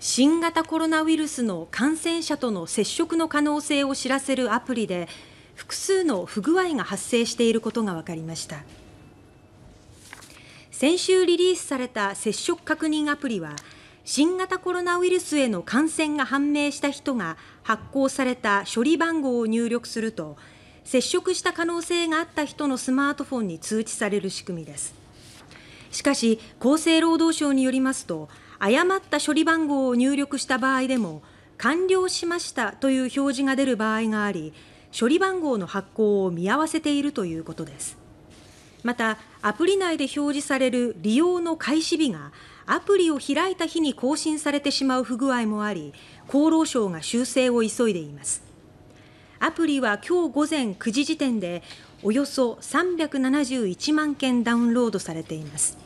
新型コロナウイルスの感染者との接触の可能性を知らせるアプリで複数の不具合が発生していることが分かりました先週リリースされた接触確認アプリは新型コロナウイルスへの感染が判明した人が発行された処理番号を入力すると接触した可能性があった人のスマートフォンに通知される仕組みです。しかし厚生労働省によりますと誤った処理番号を入力した場合でも「完了しました」という表示が出る場合があり処理番号の発行を見合わせているということです。またアプリ内で表示される利用の開始日がアプリを開いた日に更新されてしまう不具合もあり厚労省が修正を急いでいます。アプリは今日午前9時時点でおよそ371万件ダウンロードされています。